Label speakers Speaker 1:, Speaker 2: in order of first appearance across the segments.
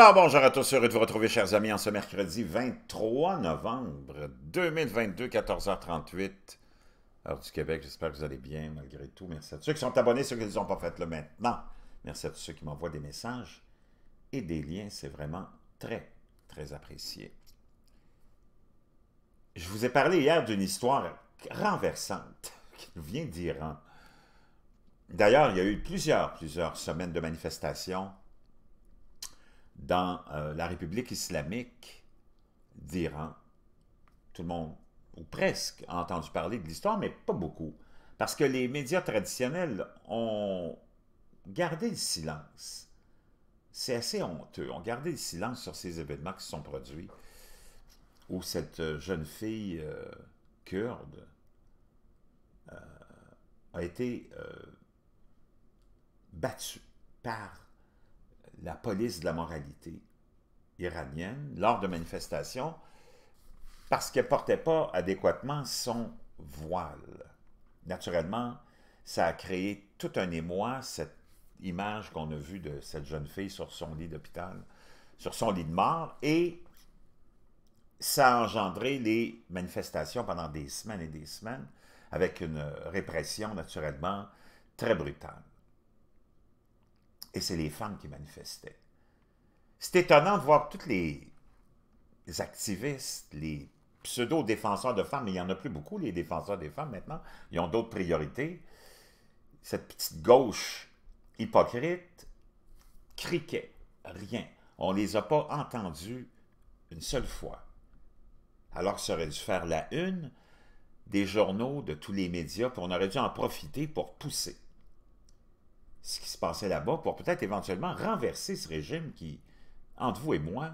Speaker 1: Alors bonjour à tous, heureux de vous retrouver chers amis en ce mercredi 23 novembre 2022, 14h38, heure du Québec. J'espère que vous allez bien malgré tout. Merci à tous ceux qui sont abonnés, ceux qui ne sont pas fait le maintenant. Merci à tous ceux qui m'envoient des messages et des liens, c'est vraiment très, très apprécié. Je vous ai parlé hier d'une histoire renversante qui nous vient d'Iran. D'ailleurs, il y a eu plusieurs, plusieurs semaines de manifestations dans euh, la République islamique d'Iran. Tout le monde, ou presque, a entendu parler de l'histoire, mais pas beaucoup. Parce que les médias traditionnels ont gardé le silence. C'est assez honteux. On gardé le silence sur ces événements qui se sont produits, où cette jeune fille euh, kurde euh, a été battue par la police de la moralité iranienne lors de manifestations parce qu'elle ne portait pas adéquatement son voile. Naturellement, ça a créé tout un émoi, cette image qu'on a vue de cette jeune fille sur son lit d'hôpital, sur son lit de mort, et ça a engendré les manifestations pendant des semaines et des semaines, avec une répression naturellement très brutale c'est les femmes qui manifestaient. C'est étonnant de voir toutes les activistes, les pseudo-défenseurs de femmes, il n'y en a plus beaucoup, les défenseurs des femmes maintenant, ils ont d'autres priorités. Cette petite gauche hypocrite criquait, rien. On ne les a pas entendus une seule fois. Alors ça aurait dû faire la une des journaux, de tous les médias, puis on aurait dû en profiter pour pousser ce qui se passait là-bas pour peut-être éventuellement renverser ce régime qui, entre vous et moi,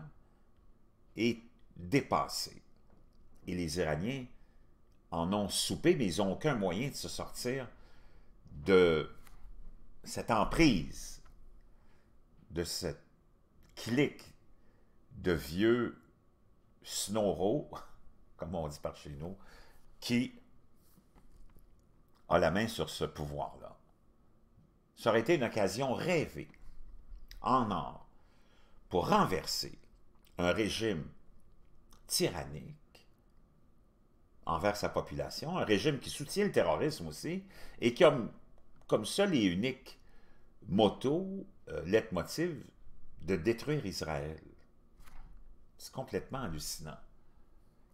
Speaker 1: est dépassé. Et les Iraniens en ont soupé, mais ils n'ont aucun moyen de se sortir de cette emprise, de cette clique de vieux snowro comme on dit par chez nous, qui a la main sur ce pouvoir-là ça aurait été une occasion rêvée, en or, pour renverser un régime tyrannique envers sa population, un régime qui soutient le terrorisme aussi, et qui a comme seul et unique moto, euh, lettre motive, de détruire Israël. C'est complètement hallucinant.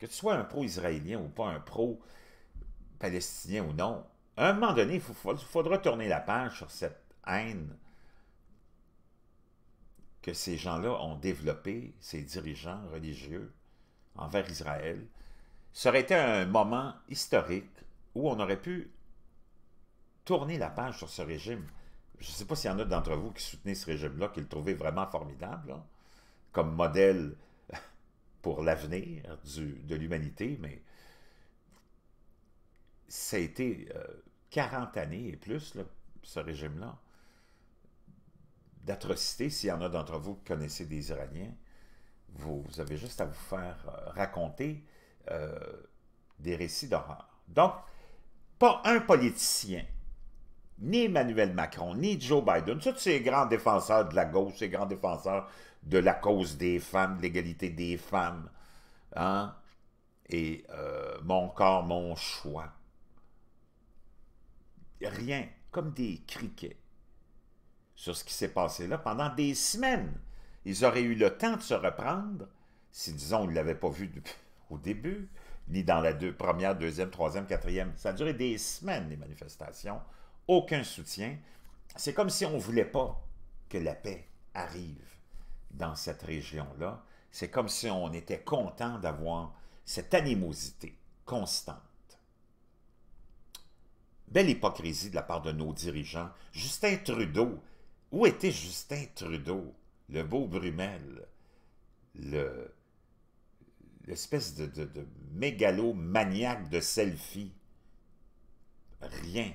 Speaker 1: Que tu sois un pro-israélien ou pas un pro-palestinien ou non, à un moment donné, il faudra tourner la page sur cette haine que ces gens-là ont développée, ces dirigeants religieux, envers Israël. Ça aurait été un moment historique où on aurait pu tourner la page sur ce régime. Je ne sais pas s'il y en a d'entre vous qui soutenaient ce régime-là, qui le trouvaient vraiment formidable, hein, comme modèle pour l'avenir de l'humanité, mais ça a été 40 euh, années et plus, ce régime-là, d'atrocité. S'il y en a d'entre vous qui connaissez des Iraniens, vous, avez juste à vous faire euh, raconter euh, des récits d'horreur. Donc, pas un politicien, ni Emmanuel Macron, ni Joe Biden, tous ces grands défenseurs de la gauche, ces grands défenseurs de la cause des femmes, de l'égalité des femmes, hein? et mon corps, mon choix rien, comme des criquets, sur ce qui s'est passé là pendant des semaines. Ils auraient eu le temps de se reprendre si, disons, on ne l'avait pas vu au début, ni dans la première, deuxième, troisième, quatrième. Ça a duré des semaines, les manifestations. Aucun soutien. C'est comme si on ne voulait pas que la paix arrive dans cette région-là. C'est comme si on était content d'avoir cette animosité constante. Belle hypocrisie de la part de nos dirigeants. Justin Trudeau. Où était Justin Trudeau? Le beau Brumel. Le l'espèce de, de, de mégalomaniaque de selfie. Rien.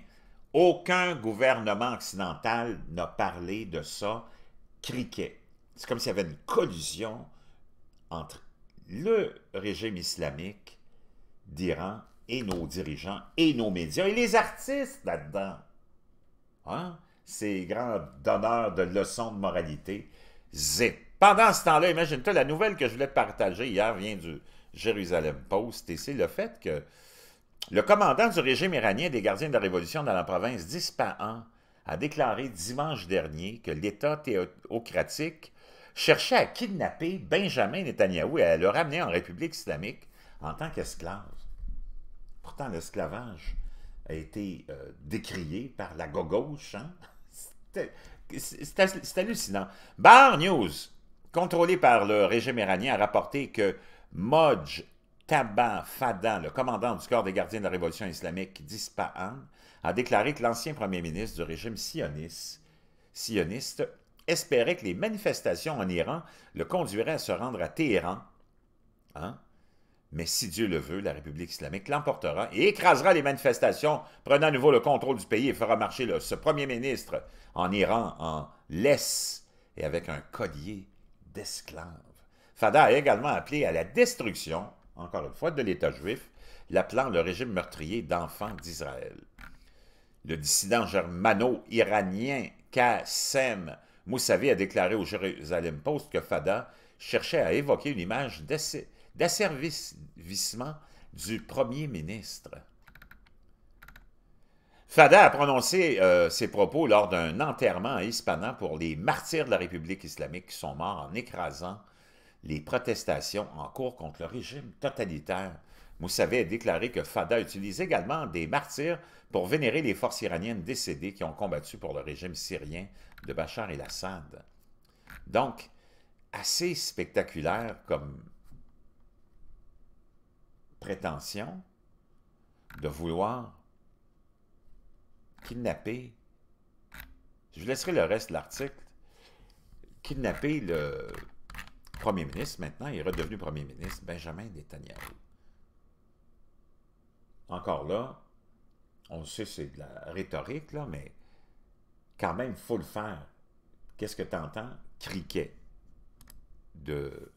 Speaker 1: Aucun gouvernement occidental n'a parlé de ça. Criquet. C'est comme s'il y avait une collusion entre le régime islamique d'Iran et nos dirigeants et nos médias et les artistes là-dedans. Hein? Ces grands donneurs de leçons de moralité. Zip. Pendant ce temps-là, imagine-toi, la nouvelle que je voulais partager hier vient du Jérusalem Post et c'est le fait que le commandant du régime iranien des gardiens de la Révolution dans la province d'Ispahan a déclaré dimanche dernier que l'État théocratique cherchait à kidnapper Benjamin Netanyahu et à le ramener en République islamique en tant qu'esclave. Pourtant, l'esclavage a été euh, décrié par la gauche. Hein? C'est hallucinant. Bar News, contrôlé par le régime iranien, a rapporté que Moj Taban Fadan, le commandant du corps des gardiens de la révolution islamique d'Ispahan, a déclaré que l'ancien premier ministre du régime sioniste, sioniste espérait que les manifestations en Iran le conduiraient à se rendre à Téhéran, hein, mais si Dieu le veut, la République islamique l'emportera et écrasera les manifestations, prenant à nouveau le contrôle du pays et fera marcher ce premier ministre en Iran en laisse et avec un collier d'esclaves. Fada a également appelé à la destruction, encore une fois, de l'État juif, l'appelant le régime meurtrier d'enfants d'Israël. Le dissident germano-iranien Qassem Moussavi a déclaré au Jérusalem Post que Fada cherchait à évoquer une image d'essai d'asservissement du premier ministre. Fada a prononcé euh, ses propos lors d'un enterrement à Hispana pour les martyrs de la République islamique qui sont morts en écrasant les protestations en cours contre le régime totalitaire. vous a déclaré que Fada utilise également des martyrs pour vénérer les forces iraniennes décédées qui ont combattu pour le régime syrien de Bachar el-Assad. Donc, assez spectaculaire comme prétention de vouloir kidnapper, je laisserai le reste de l'article, kidnapper le premier ministre maintenant, il est redevenu premier ministre, Benjamin Netanyahu. Encore là, on sait c'est de la rhétorique, là, mais quand même, il faut le faire. Qu'est-ce que tu entends? Criquet de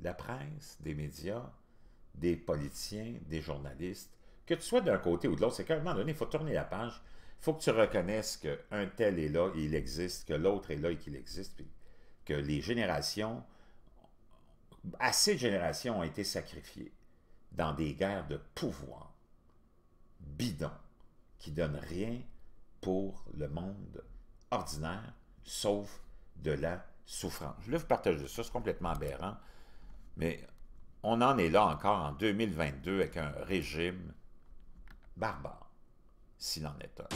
Speaker 1: la presse, des médias, des politiciens, des journalistes, que tu sois d'un côté ou de l'autre, c'est qu'à un moment donné, il faut tourner la page, il faut que tu reconnaisses qu'un tel est là, et il existe, que l'autre est là et qu'il existe, puis que les générations, assez de générations ont été sacrifiées dans des guerres de pouvoir bidons qui donnent rien pour le monde ordinaire, sauf de la souffrance. Je le vous partager ça, c'est complètement aberrant, mais on en est là encore en 2022 avec un régime barbare, s'il en est un.